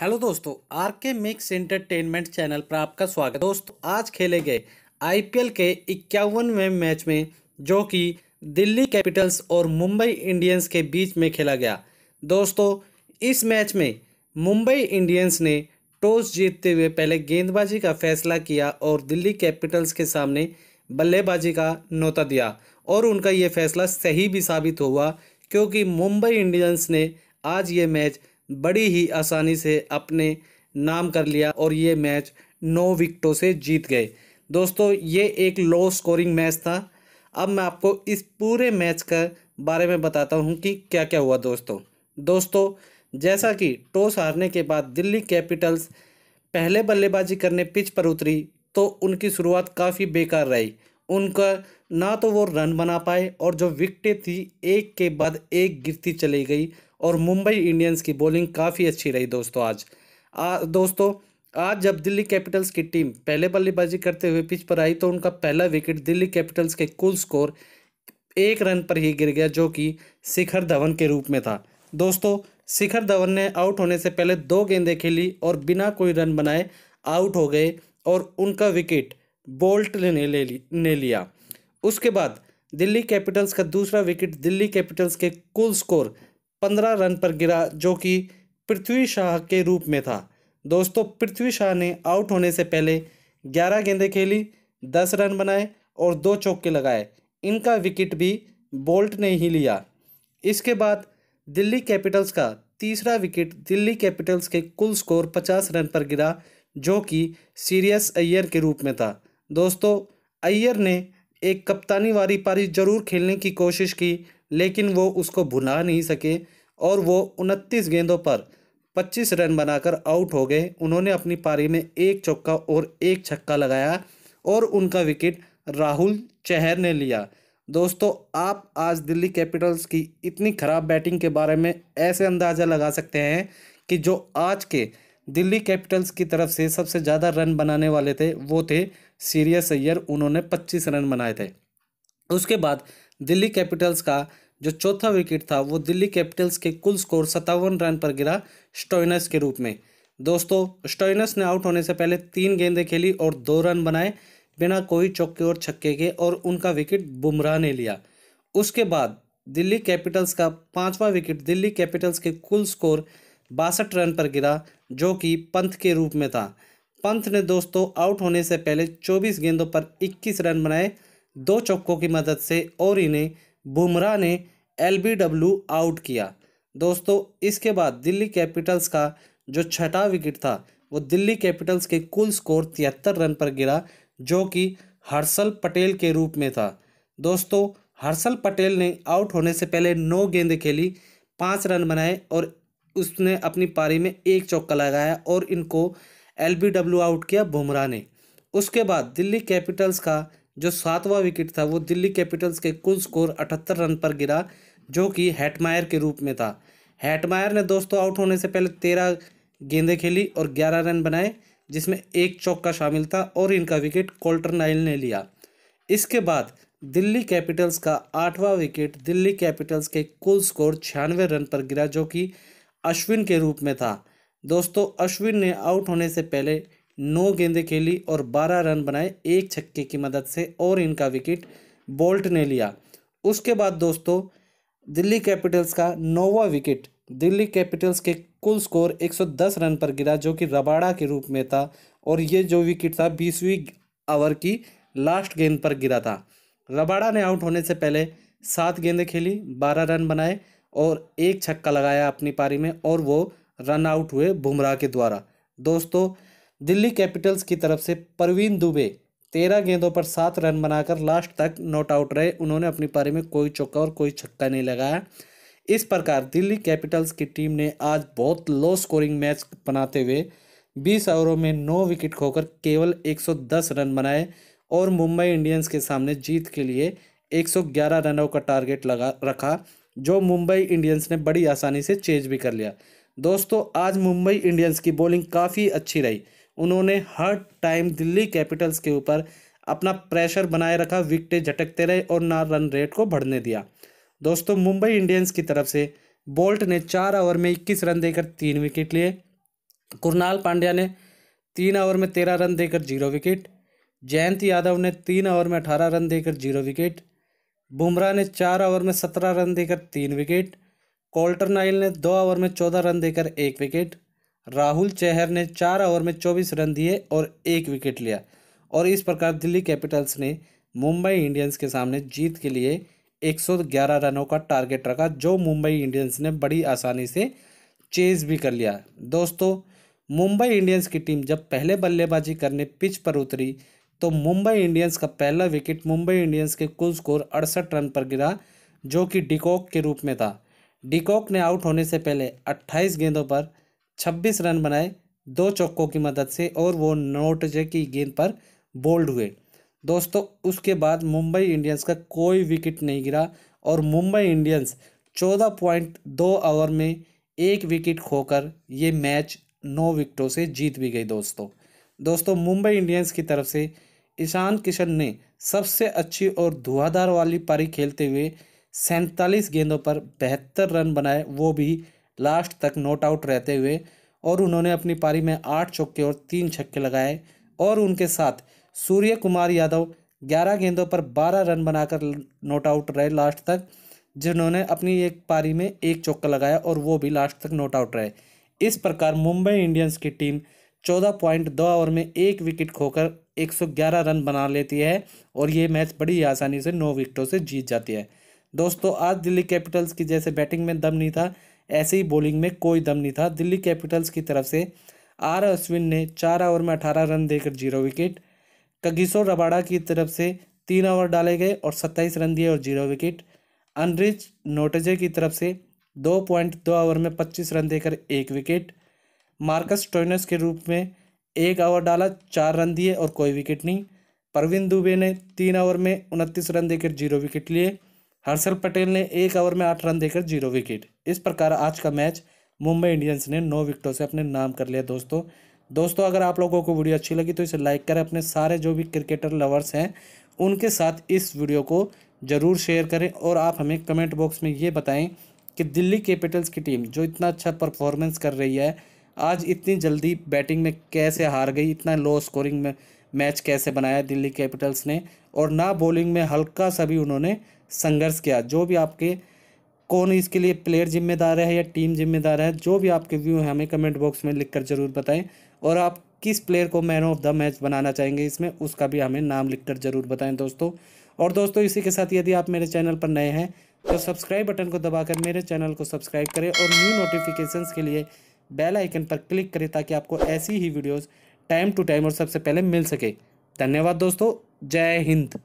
hello दोस्तों are के mix entertainment channel पर आपका स्वागत दोस्तों आज खेले गए आईपीएल के इक्यावनवें मैच में जो कि दिल्ली कैपिटल्स और मुंबई इंडियंस के बीच में खेला गया दोस्तों इस मैच में मुंबई इंडियंस ने टॉस जीतते हुए पहले गेंदबाजी का फैसला किया और दिल्ली कैपिटल्स के सामने बल्लेबाजी का नोता दिया और उनका ये फैसला सही भी साबित हुआ क्योंकि मुंबई इंडियंस ने आज ये मैच बड़ी ही आसानी से अपने नाम कर लिया और ये मैच नौ विकटों से जीत गए दोस्तों ये एक लो स्कोरिंग मैच था अब मैं आपको इस पूरे मैच का बारे में बताता हूँ कि क्या क्या हुआ दोस्तों दोस्तों जैसा कि टॉस हारने के बाद दिल्ली कैपिटल्स पहले बल्लेबाजी करने पिच पर उतरी तो उनकी शुरुआत काफ़ी बेकार रही उनका ना तो वो रन बना पाए और जो विकटें थी एक के बाद एक गिरती चली गई और मुंबई इंडियंस की बॉलिंग काफ़ी अच्छी रही दोस्तों आज आ, दोस्तों आज जब दिल्ली कैपिटल्स की टीम पहले बल्लेबाजी करते हुए पिच पर आई तो उनका पहला विकेट दिल्ली कैपिटल्स के कुल स्कोर एक रन पर ही गिर गया जो कि शिखर धवन के रूप में था दोस्तों शिखर धवन ने आउट होने से पहले दो गेंदें खेली और बिना कोई रन बनाए आउट हो गए और उनका विकेट बोल्ट ने ले ली ने लिया उसके बाद दिल्ली कैपिटल्स का दूसरा विकेट दिल्ली कैपिटल्स के कुल स्कोर पंद्रह रन पर गिरा जो कि पृथ्वी शाह के रूप में था दोस्तों पृथ्वी शाह ने आउट होने से पहले ग्यारह गेंदें खेली दस रन बनाए और दो चौके लगाए इनका विकेट भी बोल्ट ने ही लिया इसके बाद दिल्ली कैपिटल्स का तीसरा विकेट दिल्ली कैपिटल्स के कुल स्कोर पचास रन पर गिरा जो कि सीरियस अय्यर के रूप में था दोस्तों अय्यर ने एक कप्तानी वाली पारी जरूर खेलने की कोशिश की लेकिन वो उसको भुला नहीं सके और वो उनतीस गेंदों पर 25 रन बनाकर आउट हो गए उन्होंने अपनी पारी में एक चौका और एक छक्का लगाया और उनका विकेट राहुल चहर ने लिया दोस्तों आप आज दिल्ली कैपिटल्स की इतनी ख़राब बैटिंग के बारे में ऐसे अंदाज़ा लगा सकते हैं कि जो आज के दिल्ली कैपिटल्स की तरफ से सबसे ज़्यादा रन बनाने वाले थे वो थे सीरियस अय्यर उन्होंने पच्चीस रन बनाए थे उसके बाद दिल्ली कैपिटल्स का जो चौथा विकेट था वो दिल्ली कैपिटल्स के कुल स्कोर सत्तावन रन पर गिरा स्टोइनस के रूप में दोस्तों स्टोइनस ने आउट होने से पहले तीन गेंदें खेली और दो रन बनाए बिना कोई चौके और छक्के के और उनका विकेट बुमराह ने लिया उसके बाद दिल्ली कैपिटल्स का पांचवा विकेट दिल्ली कैपिटल्स के कुल स्कोर बासठ रन पर गिरा जो कि पंथ के रूप में था पंत ने दोस्तों आउट होने से पहले 24 गेंदों पर 21 रन बनाए दो चौकों की मदद से और इन्हें बुमराह ने डब्ल्यू आउट किया दोस्तों इसके बाद दिल्ली कैपिटल्स का जो छठा विकेट था वो दिल्ली कैपिटल्स के कुल स्कोर तिहत्तर रन पर गिरा जो कि हर्षल पटेल के रूप में था दोस्तों हर्षल पटेल ने आउट होने से पहले नौ गेंदें खेली पाँच रन बनाए और उसने अपनी पारी में एक चौका लगाया और इनको एल आउट किया बुमराह ने उसके बाद दिल्ली कैपिटल्स का जो सातवां विकेट था वो दिल्ली कैपिटल्स के कुल स्कोर अठहत्तर रन पर गिरा जो कि हेटमायर के रूप में था हेटमायर ने दोस्तों आउट होने से पहले तेरह गेंदें खेली और ग्यारह रन बनाए जिसमें एक चौका शामिल था और इनका विकेट कोल्टर नाइल ने लिया इसके बाद दिल्ली कैपिटल्स का आठवां विकेट दिल्ली कैपिटल्स के कुल स्कोर छियानवे रन पर गिरा जो कि अश्विन के रूप में था दोस्तों अश्विन ने आउट होने से पहले नौ गेंदें खेली और बारह रन बनाए एक छक्के की मदद से और इनका विकेट बोल्ट ने लिया उसके बाद दोस्तों दिल्ली कैपिटल्स का नौवा विकेट दिल्ली कैपिटल्स के कुल स्कोर 110 रन पर गिरा जो कि रबाड़ा के रूप में था और ये जो विकेट था बीसवीं ओवर की लास्ट गेंद पर गिरा था रबाड़ा ने आउट होने से पहले सात गेंदें खेली बारह रन बनाए और एक छक्का लगाया अपनी पारी में और वो रन आउट हुए बुमराह के द्वारा दोस्तों दिल्ली कैपिटल्स की तरफ से परवीन दुबे तेरह गेंदों पर सात रन बनाकर लास्ट तक नॉट आउट रहे उन्होंने अपनी पारी में कोई चौका और कोई छक्का नहीं लगाया इस प्रकार दिल्ली कैपिटल्स की टीम ने आज बहुत लो स्कोरिंग मैच बनाते हुए 20 ओवरों में नौ विकेट खोकर केवल 110 रन बनाए और मुंबई इंडियंस के सामने जीत के लिए 111 रनों का टारगेट लगा रखा जो मुंबई इंडियंस ने बड़ी आसानी से चेज भी कर लिया दोस्तों आज मुंबई इंडियंस की बॉलिंग काफ़ी अच्छी रही उन्होंने हर टाइम दिल्ली कैपिटल्स के ऊपर अपना प्रेशर बनाए रखा विकटें झटकते रहे और ना रन रेट को बढ़ने दिया दोस्तों मुंबई इंडियंस की तरफ से बोल्ट ने चार ओवर में इक्कीस रन देकर तीन विकेट लिए कुरनाल पांड्या ने तीन ओवर में तेरह रन देकर जीरो विकेट जयंत यादव ने तीन ओवर में अठारह रन देकर जीरो विकेट बुमराह ने चार ओवर में सत्रह रन देकर तीन विकेट कोल्टर नाइल ने दो ओवर में चौदह रन देकर एक विकेट राहुल चेहर ने चार ओवर में चौबीस रन दिए और एक विकेट लिया और इस प्रकार दिल्ली कैपिटल्स ने मुंबई इंडियंस के सामने जीत के लिए 111 रनों का टारगेट रखा जो मुंबई इंडियंस ने बड़ी आसानी से चेज भी कर लिया दोस्तों मुंबई इंडियंस की टीम जब पहले बल्लेबाजी करने पिच पर उतरी तो मुंबई इंडियंस का पहला विकेट मुंबई इंडियंस के कुल स्कोर अड़सठ रन पर गिरा जो कि डिकॉक के रूप में था डिकॉक ने आउट होने से पहले 28 गेंदों पर 26 रन बनाए दो चौकों की मदद से और वो नोटजे की गेंद पर बोल्ड हुए दोस्तों उसके बाद मुंबई इंडियंस का कोई विकेट नहीं गिरा और मुंबई इंडियंस चौदह पॉइंट दो ओवर में एक विकेट खोकर ये मैच नौ विकेटों से जीत भी गई दोस्तों दोस्तों मुंबई इंडियंस की तरफ से ईशान किशन ने सबसे अच्छी और धुआंधार वाली पारी खेलते हुए सैंतालीस गेंदों पर बहत्तर रन बनाए वो भी लास्ट तक नॉट आउट रहते हुए और उन्होंने अपनी पारी में आठ चौके और तीन छक्के लगाए और उनके साथ सूर्य कुमार यादव ग्यारह गेंदों पर बारह रन बनाकर नॉट आउट रहे लास्ट तक जिन्होंने अपनी एक पारी में एक चौका लगाया और वो भी लास्ट तक नॉट आउट रहे इस प्रकार मुंबई इंडियंस की टीम चौदह पॉइंट दो ओवर में एक विकेट खोकर एक सौ ग्यारह रन बना लेती है और ये मैच बड़ी आसानी से नौ विकेटों से जीत जाती है दोस्तों आज दिल्ली कैपिटल्स की जैसे बैटिंग में दम नहीं था ऐसे ही बॉलिंग में कोई दम नहीं था दिल्ली कैपिटल्स की तरफ से आर अश्विन ने चार ओवर में अठारह रन देकर जीरो विकेट कगिसो रबाड़ा की तरफ से तीन ओवर डाले गए और सत्ताईस रन दिए और जीरो विकेट अनरिच नोटजे की तरफ से दो पॉइंट दो ओवर में पच्चीस रन देकर एक विकेट मार्कस टोइनस के रूप में एक ओवर डाला चार रन दिए और कोई विकेट नहीं परवीन दुबे ने तीन ओवर में उनतीस रन देकर जीरो विकेट लिए हर्षल पटेल ने एक ओवर में आठ रन देकर जीरो विकेट इस प्रकार आज का मैच मुंबई इंडियंस ने नौ विकेटों से अपने नाम कर लिया दोस्तों दोस्तों अगर आप लोगों को वीडियो अच्छी लगी तो इसे लाइक करें अपने सारे जो भी क्रिकेटर लवर्स हैं उनके साथ इस वीडियो को ज़रूर शेयर करें और आप हमें कमेंट बॉक्स में ये बताएं कि दिल्ली कैपिटल्स की टीम जो इतना अच्छा परफॉर्मेंस कर रही है आज इतनी जल्दी बैटिंग में कैसे हार गई इतना लो स्कोरिंग में मैच कैसे बनाया दिल्ली कैपिटल्स ने और ना बॉलिंग में हल्का सा भी उन्होंने संघर्ष किया जो भी आपके कौन इसके लिए प्लेयर जिम्मेदार है या टीम जिम्मेदार है जो भी आपके व्यू हैं हमें कमेंट बॉक्स में लिख कर ज़रूर बताएं और आप किस प्लेयर को मैन ऑफ द मैच बनाना चाहेंगे इसमें उसका भी हमें नाम लिखकर ज़रूर बताएं दोस्तों और दोस्तों इसी के साथ यदि आप मेरे चैनल पर नए हैं तो सब्सक्राइब बटन को दबाकर मेरे चैनल को सब्सक्राइब करें और न्यू नोटिफिकेशंस के लिए बेल आइकन पर क्लिक करें ताकि आपको ऐसी ही वीडियोज़ टाइम टू टाइम और सबसे पहले मिल सके धन्यवाद दोस्तों जय हिंद